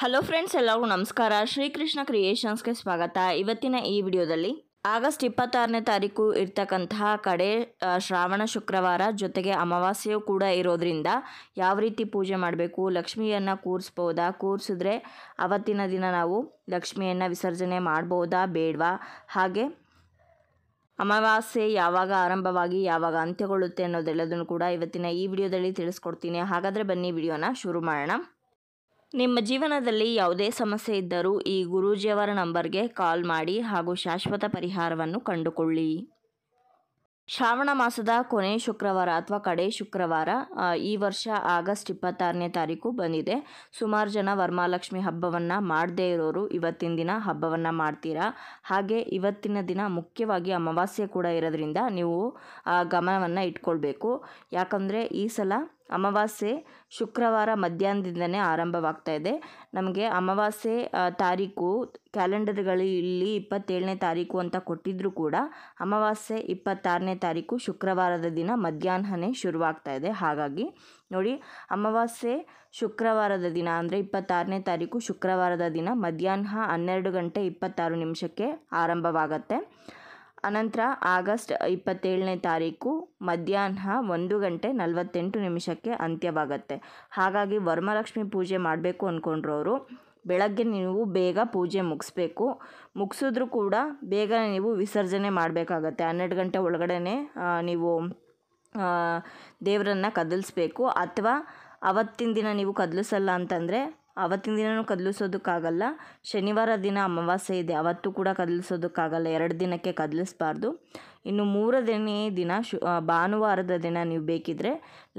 hello friends ಎಲ್ಲರಿಗೂ ನಮಸ್ಕಾರ ಶ್ರೀಕೃಷ್ಣ ಕ್ರಿಯೇಷನ್ಸ್ಗೆ ಸ್ವಾಗತ ಇವತ್ತಿನ ಈ ವಿಡಿಯೋದಲ್ಲಿ ಆಗಸ್ಟ್ ಇಪ್ಪತ್ತಾರನೇ ತಾರೀಕು ಇರ್ತಕ್ಕಂತಹ ಕಡೆ ಶ್ರಾವಣ ಶುಕ್ರವಾರ ಜೊತೆಗೆ ಅಮಾವಾಸ್ಯೆಯು ಕೂಡ ಇರೋದ್ರಿಂದ ಯಾವ ರೀತಿ ಪೂಜೆ ಮಾಡಬೇಕು ಲಕ್ಷ್ಮಿಯನ್ನು ಕೂರಿಸ್ಬೋದಾ ಕೂರಿಸಿದ್ರೆ ಅವತ್ತಿನ ದಿನ ನಾವು ಲಕ್ಷ್ಮಿಯನ್ನು ವಿಸರ್ಜನೆ ಮಾಡ್ಬೋದಾ ಬೇಡವಾ ಹಾಗೆ ಅಮಾವಾಸ್ಯೆ ಯಾವಾಗ ಆರಂಭವಾಗಿ ಯಾವಾಗ ಅಂತ್ಯಗೊಳ್ಳುತ್ತೆ ಅನ್ನೋದೆಲ್ಲದನ್ನು ಕೂಡ ಇವತ್ತಿನ ಈ ವಿಡಿಯೋದಲ್ಲಿ ತಿಳಿಸ್ಕೊಡ್ತೀನಿ ಹಾಗಾದರೆ ಬನ್ನಿ ವಿಡಿಯೋನ ಶುರು ಮಾಡೋಣ ನಿಮ್ಮ ಜೀವನದಲ್ಲಿ ಯಾವುದೇ ಸಮಸ್ಯೆ ಇದ್ದರೂ ಈ ಗುರೂಜಿಯವರ ನಂಬರ್ಗೆ ಕಾಲ್ ಮಾಡಿ ಹಾಗೂ ಶಾಶ್ವತ ಪರಿಹಾರವನ್ನು ಕಂಡುಕೊಳ್ಳಿ ಶ್ರಾವಣ ಮಾಸದ ಕೊನೆ ಶುಕ್ರವಾರ ಅಥವಾ ಕಡೆ ಶುಕ್ರವಾರ ಈ ವರ್ಷ ಆಗಸ್ಟ್ ಇಪ್ಪತ್ತಾರನೇ ತಾರೀಕು ಬಂದಿದೆ ಸುಮಾರು ಜನ ವರ್ಮಾಲಕ್ಷ್ಮಿ ಹಬ್ಬವನ್ನು ಮಾಡದೇ ಇರೋರು ಇವತ್ತಿನ ದಿನ ಹಬ್ಬವನ್ನು ಮಾಡ್ತೀರಾ ಹಾಗೆ ಇವತ್ತಿನ ದಿನ ಮುಖ್ಯವಾಗಿ ಅಮಾವಾಸ್ಯೆ ಕೂಡ ಇರೋದ್ರಿಂದ ನೀವು ಗಮನವನ್ನು ಇಟ್ಕೊಳ್ಬೇಕು ಯಾಕಂದರೆ ಈ ಸಲ ಅಮಾವಾಸ್ಯೆ ಶುಕ್ರವಾರ ಮಧ್ಯಾಹ್ನದಿಂದನೇ ಆರಂಭವಾಗ್ತಾ ಇದೆ ನಮಗೆ ಅಮಾವಾಸ್ಯೆ ತಾರೀಕು ಕ್ಯಾಲೆಂಡರ್ಗಳಲ್ಲಿ ಇಪ್ಪತ್ತೇಳನೇ ತಾರೀಕು ಅಂತ ಕೊಟ್ಟಿದ್ದರೂ ಕೂಡ ಅಮಾವಾಸ್ಯೆ ಇಪ್ಪತ್ತಾರನೇ ತಾರೀಕು ಶುಕ್ರವಾರದ ದಿನ ಮಧ್ಯಾಹ್ನನೇ ಶುರುವಾಗ್ತಾ ಇದೆ ಹಾಗಾಗಿ ನೋಡಿ ಅಮಾವಾಸ್ಯೆ ಶುಕ್ರವಾರದ ದಿನ ಅಂದರೆ ಇಪ್ಪತ್ತಾರನೇ ತಾರೀಕು ಶುಕ್ರವಾರದ ದಿನ ಮಧ್ಯಾಹ್ನ ಹನ್ನೆರಡು ಗಂಟೆ ಇಪ್ಪತ್ತಾರು ನಿಮಿಷಕ್ಕೆ ಆರಂಭವಾಗತ್ತೆ ಅನಂತರ ಆಗಸ್ಟ್ ಇಪ್ಪತ್ತೇಳನೇ ತಾರೀಕು ಮಧ್ಯಾಹ್ನ ಒಂದು ಗಂಟೆ ನಲವತ್ತೆಂಟು ನಿಮಿಷಕ್ಕೆ ಅಂತ್ಯವಾಗತ್ತೆ ಹಾಗಾಗಿ ವರ್ಮಲಕ್ಷ್ಮಿ ಪೂಜೆ ಮಾಡಬೇಕು ಅಂದ್ಕೊಂಡ್ರವರು ಬೆಳಗ್ಗೆ ನೀವು ಬೇಗ ಪೂಜೆ ಮುಗಿಸ್ಬೇಕು ಮುಗಿಸಿದ್ರೂ ಕೂಡ ಬೇಗ ನೀವು ವಿಸರ್ಜನೆ ಮಾಡಬೇಕಾಗತ್ತೆ ಹನ್ನೆರಡು ಗಂಟೆ ಒಳಗಡೆ ನೀವು ದೇವರನ್ನು ಕದಲಿಸ್ಬೇಕು ಅಥವಾ ಅವತ್ತಿನ ದಿನ ನೀವು ಕದಲಿಸಲ್ಲ ಅಂತಂದರೆ ಅವತ್ತಿನ ದಿನವೂ ಕದಲಿಸೋದಕ್ಕಾಗಲ್ಲ ಶನಿವಾರ ದಿನ ಅಮಾವಾಸ್ಯೆ ಇದೆ ಅವತ್ತು ಕೂಡ ಕದಲಿಸೋದಕ್ಕಾಗಲ್ಲ ಎರಡು ದಿನಕ್ಕೆ ಕದಲಿಸಬಾರ್ದು ಇನ್ನು ಮೂರನೇ ದಿನ ಶು ಭಾನುವಾರದ ದಿನ ನೀವು ಬೇಕಿದ್ದರೆ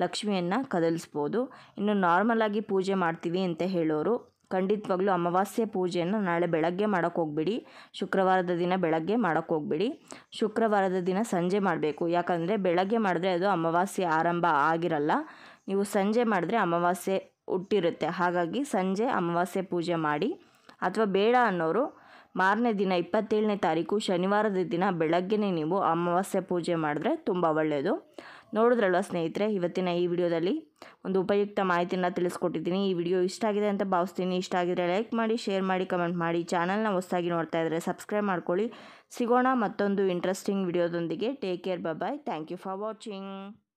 ಲಕ್ಷ್ಮಿಯನ್ನು ಕದಲಿಸ್ಬೋದು ಇನ್ನು ನಾರ್ಮಲಾಗಿ ಪೂಜೆ ಮಾಡ್ತೀವಿ ಅಂತ ಹೇಳೋರು ಖಂಡಿತವಾಗ್ಲೂ ಅಮಾವಾಸ್ಯೆ ಪೂಜೆಯನ್ನು ನಾಳೆ ಬೆಳಗ್ಗೆ ಮಾಡೋಕ್ಕೆ ಹೋಗ್ಬಿಡಿ ಶುಕ್ರವಾರದ ದಿನ ಬೆಳಗ್ಗೆ ಮಾಡೋಕ್ಕೆ ಹೋಗ್ಬಿಡಿ ಶುಕ್ರವಾರದ ದಿನ ಸಂಜೆ ಮಾಡಬೇಕು ಯಾಕಂದರೆ ಬೆಳಗ್ಗೆ ಮಾಡಿದ್ರೆ ಅದು ಅಮಾವಾಸ್ಯೆ ಆರಂಭ ಆಗಿರಲ್ಲ ನೀವು ಸಂಜೆ ಮಾಡಿದ್ರೆ ಅಮಾವಾಸ್ಯೆ ಹುಟ್ಟಿರುತ್ತೆ ಹಾಗಾಗಿ ಸಂಜೆ ಅಮಾವಾಸ್ಯೆ ಪೂಜೆ ಮಾಡಿ ಅಥವಾ ಬೇಡ ಅನ್ನೋರು ಮಾರನೇ ದಿನ ಇಪ್ಪತ್ತೇಳನೇ ತಾರೀಕು ಶನಿವಾರದ ದಿನ ಬೆಳಗ್ಗೆನೇ ನೀವು ಅಮಾವಾಸ್ಯೆ ಪೂಜೆ ಮಾಡಿದ್ರೆ ತುಂಬ ಒಳ್ಳೆಯದು ನೋಡಿದ್ರಲ್ವ ಸ್ನೇಹಿತರೆ ಇವತ್ತಿನ ಈ ವಿಡಿಯೋದಲ್ಲಿ ಒಂದು ಉಪಯುಕ್ತ ಮಾಹಿತಿನ ತಿಳಿಸ್ಕೊಟ್ಟಿದ್ದೀನಿ ಈ ವಿಡಿಯೋ ಇಷ್ಟ ಆಗಿದೆ ಅಂತ ಭಾವಿಸ್ತೀನಿ ಇಷ್ಟ ಆಗಿದರೆ ಲೈಕ್ ಮಾಡಿ ಶೇರ್ ಮಾಡಿ ಕಮೆಂಟ್ ಮಾಡಿ ಚಾನಲ್ನ ಹೊಸ್ದಾಗಿ ನೋಡ್ತಾ ಇದ್ದರೆ ಸಬ್ಸ್ಕ್ರೈಬ್ ಮಾಡ್ಕೊಳ್ಳಿ ಸಿಗೋಣ ಮತ್ತೊಂದು ಇಂಟ್ರೆಸ್ಟಿಂಗ್ ವಿಡಿಯೋದೊಂದಿಗೆ take care bye thank you for watching